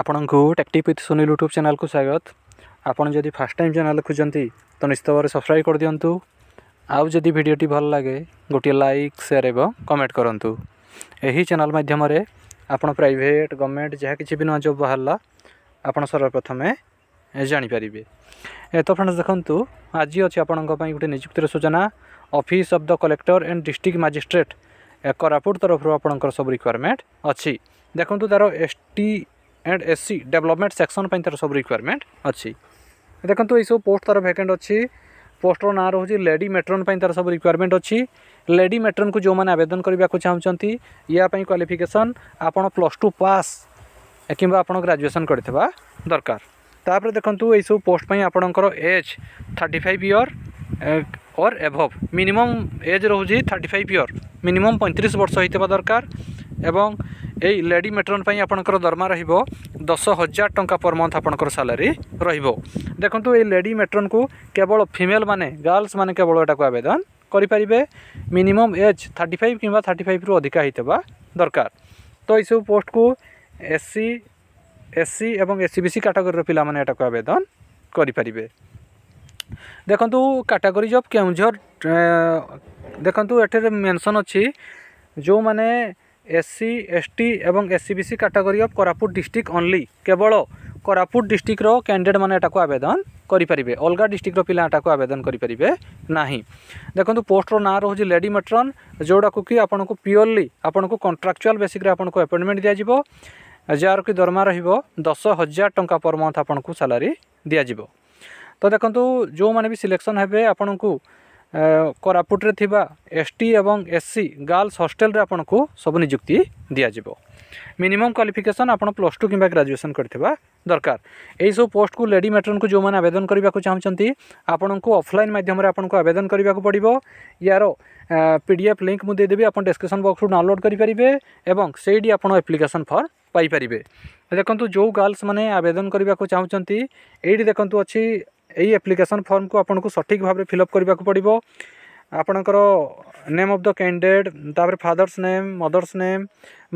ଆପଣଙ୍କୁ ଟେକ୍ଟିଭ୍ with Sunil YouTube ଚ୍ୟାନେଲ୍କୁ ସ୍ୱାଗତ ଆପଣ ଯଦି ଫାର୍ଷ୍ଟ ଟାଇମ୍ ଚ୍ୟାନେଲ୍ ଖୋଜନ୍ତି ତ ନିଶ୍ଚିତ ଭାବରେ ସବସ୍କ୍ରାଇବ୍ କରିଦିଅନ୍ତୁ ଆଉ ଯଦି ଭିଡ଼ିଓଟି ଭଲ ଲାଗେ ଗୋଟିଏ ଲାଇକ୍ ସେୟାର୍ ଏବଂ କମେଣ୍ଟ କରନ୍ତୁ ଏହି ଚ୍ୟାନେଲ୍ ମାଧ୍ୟମରେ ଆପଣ ପ୍ରାଇଭେଟ୍ ଗଭର୍ଣ୍ଣମେଣ୍ଟ ଯାହା କିଛି ବି ନୂଆ ଜବ୍ ବାହାରିଲା ଆପଣ ସର୍ବପ୍ରଥମେ ଜାଣିପାରିବେ ତ ଫ୍ରେଣ୍ଡସ୍ ଦେଖନ୍ତୁ ଆଜି ଅଛି ଆପଣଙ୍କ ପାଇଁ ଗୋଟେ ନିଯୁକ୍ତିର ସୂଚନା office of the collector and district magistrate Koraput ତରଫରୁ ଆପଣଙ୍କର ସବୁ ରିକ୍ୱାରମେଣ୍ଟ ଅଛି ଦେଖନ୍ତୁ ତା'ର S T and S C development section तार सब रिक्वयरमेंट अच्छी देखो ये सब पोस्ट तरह भैकेंट अच्छी पोस्टर ना रोज लेडी मेट्रोन तार सब रिक्वयरमेंट अच्छी लेडी मेट्रोन को जो मैंने आवेदन करने को चाहते या क्वाफिकेसन आपड़ प्लस टू पास कि आप ग्राजुएसन कर दरकार तापर দেখুন এইসব सब पोस्ट आपणकर एज थर्टी फाइव इयर और एभव मिनिमम एज रोज থার্টি ফাইভ ইয়র মিনিমম পঁয়ত্রিশ বর্ষ হয়ে এই ଲେଡି ମେଟ୍ରନ୍ ପାଇଁ ଆପଣଙ୍କର ଦରମା ରହିବ ଦଶ ହଜାର ଟଙ୍କା ପର୍ ମନ୍ଥ ଆପଣଙ୍କର ସାଲାରୀ ରହିବ ଦେଖନ୍ତୁ ଏଇ ଲେଡି ମେଟ୍ରନ୍କୁ କେବଳ ଫିମେଲ୍ମାନେ ଗାର୍ଲସ୍ମାନେ କେବଳ ଏଟାକୁ ଆବେଦନ କରିପାରିବେ ମିନିମମ୍ ଏଜ୍ ଥାର୍ଟି ଫାଇଭ୍ କିମ୍ବା ଥାର୍ଟି ଫାଇଭ୍ରୁ ଅଧିକା ହେଇଥିବା ଦରକାର ତ ଏଇସବୁ ପୋଷ୍ଟକୁ ଏସ୍ ସି ଏସ୍ ସି ଏବଂ ଏସ୍ ସି ବି ସି କାଟାଗୋରୀର ପିଲାମାନେ ଏଟାକୁ ଆବେଦନ କରିପାରିବେ ଦେଖନ୍ତୁ କାଟାଗୋରୀ ଜବ୍ କେଉଁଝର ଦେଖନ୍ତୁ ଏଠାରେ ମେନ୍ସନ୍ ଅଛି ଯେଉଁମାନେ এসসি এসটি এবং SCBC category of Koraput district only কেবল কোরাপুট ডিস্ট্রিক্টর ক্যাଣ୍ଡିଡେଟ୍ মানে এটাকে আবেদন করিপারিবে অলগা ডিস্ট্রিক্টর পিলা এটাকে আবেদন করিপারিবে নাহি দেখন্তু পোস্টর নাঁ রহুছি লেডি মেট্রন যেটাকু কি আপনার পিওরলি আপনার কন্ট্রাকচুয়াল বেসিক্রে আপনার ଆପଏଣ୍ଟମେଣ୍ଟ দিয়াଯିବ যার কি দরমা রহব দশ হাজার টঙ্কা পর মন্থ আপনার স্যালারি দিয়াযিব তো দেখন্তু যে সিলেকশন হবে আপনার କୋରାପୁଟରେ ଥିବା ଏସ୍ ଟି ଏବଂ ଏସ୍ ସି ଗାର୍ଲସ୍ ହଷ୍ଟେଲରେ ଆପଣଙ୍କୁ ସବୁ ନିଯୁକ୍ତି ଦିଆଯିବ ମିନିମମ୍ କ୍ୱାଲିଫିକେସନ୍ ଆପଣ ପ୍ଲସ୍ ଟୁ କିମ୍ବା ଗ୍ରାଜୁଏସନ୍ କରିଥିବା ଦରକାର ଏହିସବୁ ପୋଷ୍ଟକୁ ଲେଡ଼ି ମ୍ୟାଟ୍ରନ୍କୁ ଯେଉଁମାନେ ଆବେଦନ କରିବାକୁ ଚାହୁଁଛନ୍ତି ଆପଣଙ୍କୁ ଅଫଲାଇନ୍ ମାଧ୍ୟମରେ ଆପଣଙ୍କୁ ଆବେଦନ କରିବାକୁ ପଡ଼ିବ ୟାର ପି ଡି ଏଫ୍ ଲିଙ୍କ୍ ମୁଁ ଦେଇଦେବି ଆପଣ ଡିସ୍କ୍ରିପ୍ସନ୍ ବକ୍ସରୁ ଡାଉନଲୋଡ଼୍ କରିପାରିବେ ଏବଂ ସେଇଠି ଆପଣ ଆପ୍ଲିକେସନ୍ ଫର୍ମ ପାଇପାରିବେ ଦେଖନ୍ତୁ ଯେଉଁ ଗାର୍ଲସ୍ ମାନେ ଆବେଦନ କରିବାକୁ ଚାହୁଁଛନ୍ତି ଏଇଠି ଦେଖନ୍ତୁ ଅଛି ଏହି ଆପ୍ଲିକେସନ୍ ଫର୍ମକୁ ଆପଣଙ୍କୁ ସଠିକ୍ ଭାବରେ ଫିଲ୍ଅପ୍ କରିବାକୁ ପଡ଼ିବ ଆପଣଙ୍କର ନେମ୍ ଅଫ୍ ଦ କ୍ୟାଣ୍ଡିଡେଟ୍ ତାପରେ father's name mother's name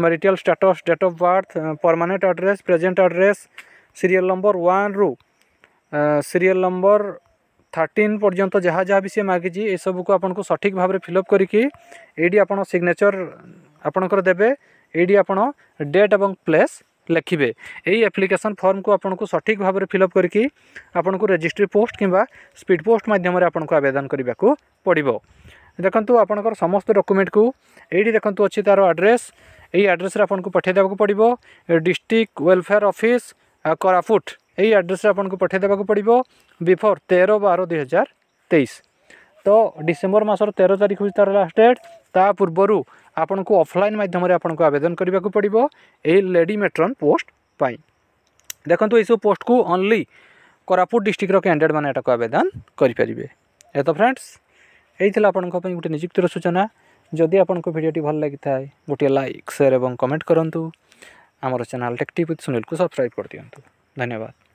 marital status date of birth permanent address present address serial number ୱାନ୍ରୁ ସିରିଏଲ୍ ନମ୍ବର ଥାର୍ଟିନ୍ ପର୍ଯ୍ୟନ୍ତ ଯାହା ଯାହା ବି ସିଏ ମାଗିଛି ଏସବୁକୁ ଆପଣଙ୍କୁ ସଠିକ୍ ଭାବରେ ଫିଲ୍ଅପ୍ କରିକି ଏଇଠି ଆପଣ ସିଗ୍ନେଚର୍ ଆପଣଙ୍କର ଦେବେ ଏଇଠି ଆପଣ ଡେଟ୍ ଏବଂ ପ୍ଲେସ୍ ଲେଖିବେ ଏହି ଆପ୍ଲିକେସନ୍ ଫର୍ମକୁ ଆପଣଙ୍କୁ ସଠିକ୍ ଭାବରେ ଫିଲ୍ଅପ୍ କରିକି ଆପଣଙ୍କୁ ରେଜିଷ୍ଟ୍ରି ପୋଷ୍ଟ କିମ୍ବା ସ୍ପିଡ଼୍ ପୋଷ୍ଟ ମାଧ୍ୟମରେ ଆପଣଙ୍କୁ ଆବେଦନ କରିବାକୁ ପଡ଼ିବ ଦେଖନ୍ତୁ ଆପଣଙ୍କର ସମସ୍ତ ଡକୁମେଣ୍ଟକୁ ଏଇଠି ଦେଖନ୍ତୁ ଅଛି ତା'ର ଆଡ୍ରେସ୍ ଏହି ଆଡ୍ରେସ୍ରେ ଆପଣଙ୍କୁ ପଠାଇ ଦେବାକୁ ପଡ଼ିବ ଡିଷ୍ଟ୍ରିକ୍ଟ ୱେଲଫେୟାର ଅଫିସ୍ କୋରାପୁଟ ଏହି ଆଡ୍ରେସ୍ରେ ଆପଣଙ୍କୁ ପଠାଇ ଦେବାକୁ ପଡ଼ିବ ବିଫୋର୍ ତେର ବାର ଦୁଇ ହଜାର ତେଇଶ ତ ଡିସେମ୍ବର ମାସର ତେର ତାରିଖ ହେଉଛି ତା'ର ଲାଷ୍ଟ ଡେଟ୍ ତା ପୂର୍ବରୁ আপনক অফলাইন মাধ্যমৰে আপোনক আবেদন কৰিব লাগিব এই লেডি ম্যাট্রন পোষ্ট পাই দেখন্ত এই পোষ্টক অনলি কৰাপൂർ ডিস্ট্ৰিকৰ ক্যান্ডিডেট মানে আবেদন কৰি পৰিবে এতো ফ্ৰেণ্ডছ এইতে আপোনক পই গুট নিযুক্তিৰ সূচনা যদি আপোনক ভিডিঅ'টি ভাল লাগিছাই গুটী লাইক শেৰ এবং কমেন্ট কৰন্তু আমাৰ চেনেল টেক টিপ সুনীলক সাবস্ক্রাইব কৰি দিয়ন্তু ধন্যবাদ